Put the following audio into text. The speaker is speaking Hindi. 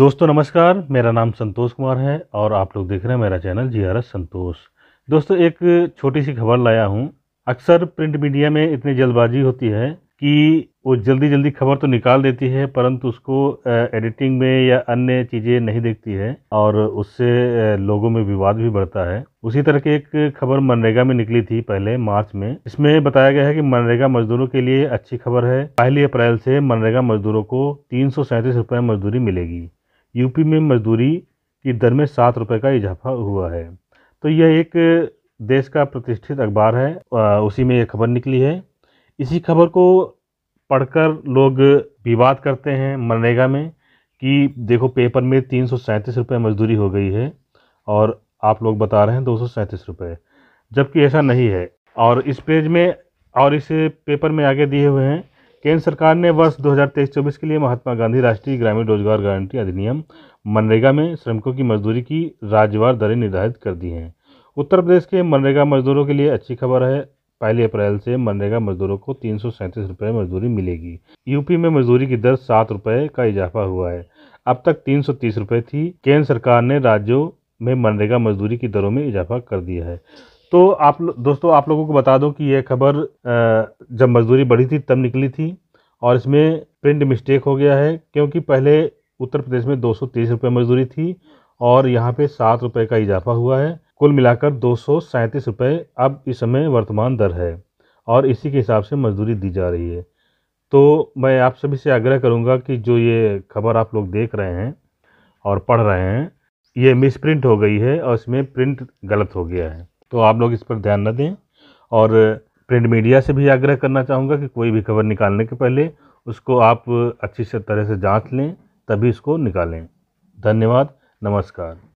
दोस्तों नमस्कार मेरा नाम संतोष कुमार है और आप लोग देख रहे हैं मेरा channel G R S Santosh दोस्तों एक छोटी सी खबर लाया हूँ अक्सर प्रिंट मीडिया में इतनी जल्दबाजी होती है कि वो जल्दी जल्दी खबर तो निकाल देती है परंतु उसको एडिटिंग में या अन्य चीज़ें नहीं देखती है और उससे लोगों में विवाद भी बढ़ता है उसी तरह की एक खबर मनरेगा में निकली थी पहले मार्च में इसमें बताया गया है कि मनरेगा मजदूरों के लिए अच्छी खबर है पहली अप्रैल से मनरेगा मजदूरों को तीन सौ मजदूरी मिलेगी यूपी में मजदूरी की दर में सात रुपये का इजाफा हुआ है तो यह एक देश का प्रतिष्ठित अखबार है उसी में यह खबर निकली है इसी खबर को पढ़कर लोग विवाद करते हैं मनरेगा में कि देखो पेपर में तीन सौ सैंतीस रुपये मजदूरी हो गई है और आप लोग बता रहे हैं दो सौ सैंतीस रुपये जबकि ऐसा नहीं है और इस पेज में और इस पेपर में आगे दिए हुए हैं केंद्र सरकार ने वर्ष 2023-24 के लिए महात्मा गांधी राष्ट्रीय ग्रामीण रोजगार गारंटी अधिनियम मनरेगा में श्रमिकों की मजदूरी की राज्यवार दरें निर्धारित कर दी हैं उत्तर प्रदेश के मनरेगा मजदूरों के लिए अच्छी खबर है पहली अप्रैल से मनरेगा मजदूरों को तीन सौ मजदूरी मिलेगी यूपी में मजदूरी की दर सात रुपये का इजाफा हुआ है अब तक तीन रुपये थी केंद्र सरकार ने राज्यों में मनरेगा मजदूरी की दरों में इजाफा कर दिया है तो आप दोस्तों आप लोगों को बता दो कि यह खबर जब मजदूरी बढ़ी थी तब निकली थी और इसमें प्रिंट मिस्टेक हो गया है क्योंकि पहले उत्तर प्रदेश में दो सौ मजदूरी थी और यहाँ पे सात रुपये का इजाफा हुआ है कुल मिलाकर दो सौ रुपये अब इस समय वर्तमान दर है और इसी के हिसाब से मजदूरी दी जा रही है तो मैं आप सभी से आग्रह करूँगा कि जो ये खबर आप लोग देख रहे हैं और पढ़ रहे हैं ये मिसप्रिंट हो गई है और इसमें प्रिंट गलत हो गया है तो आप लोग इस पर ध्यान न दें और प्रिंट मीडिया से भी आग्रह करना चाहूँगा कि कोई भी खबर निकालने के पहले उसको आप अच्छी से तरह से जांच लें तभी इसको निकालें धन्यवाद नमस्कार